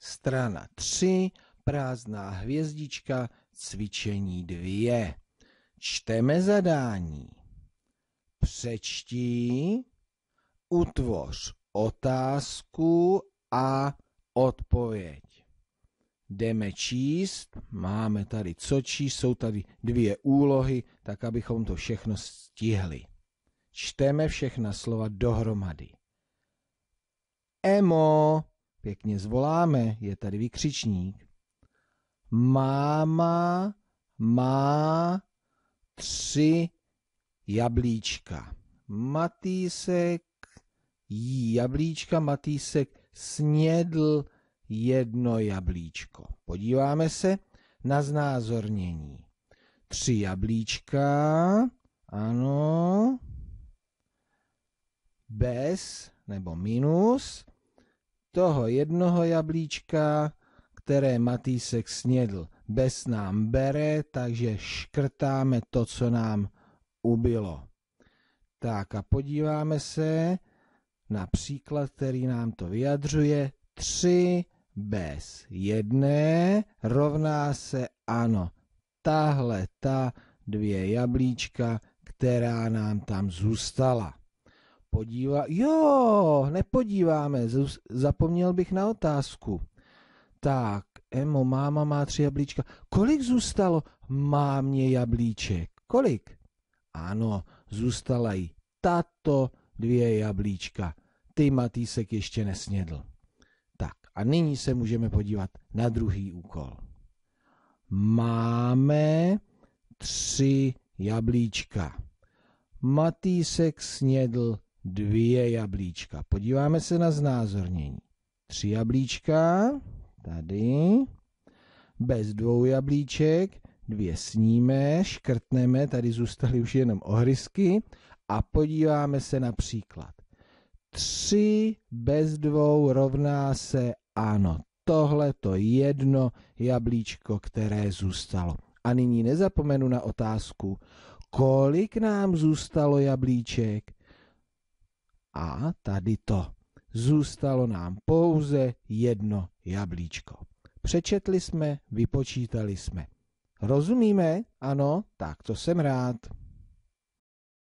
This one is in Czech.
Strana 3, prázdná hvězdička, cvičení 2. Čteme zadání. přečti utvoř otázku a odpověď. Jdeme číst, máme tady co číst, jsou tady dvě úlohy, tak abychom to všechno stihli. Čteme všechna slova dohromady. Emo. Pěkně zvoláme, je tady vykřičník. Máma má tři jablíčka. Matýsek jí jablíčka, Matýsek snědl jedno jablíčko. Podíváme se na znázornění. Tři jablíčka, ano, bez nebo minus, toho jednoho jablíčka, které Matýsek snědl. Bez nám bere, takže škrtáme to, co nám ubilo. Tak a podíváme se na příklad, který nám to vyjadřuje. 3 bez jedné rovná se ano. Tahle ta dvě jablíčka, která nám tam zůstala podívá... Jo, nepodíváme, zapomněl bych na otázku. Tak, Emo, máma má tři jablíčka. Kolik zůstalo mámě jablíček? Kolik? Ano, zůstala jí tato dvě jablíčka. Ty Matýsek ještě nesnědl. Tak a nyní se můžeme podívat na druhý úkol. Máme tři jablíčka. Matýsek snědl dvě jablíčka. Podíváme se na znázornění. Tři jablíčka, tady, bez dvou jablíček, dvě sníme, škrtneme, tady zůstaly už jenom ohrysky a podíváme se na příklad. Tři bez dvou rovná se ano, tohle to jedno jablíčko, které zůstalo. A nyní nezapomenu na otázku, kolik nám zůstalo jablíček? a tady to. Zůstalo nám pouze jedno jablíčko. Přečetli jsme, vypočítali jsme. Rozumíme? Ano, tak to jsem rád.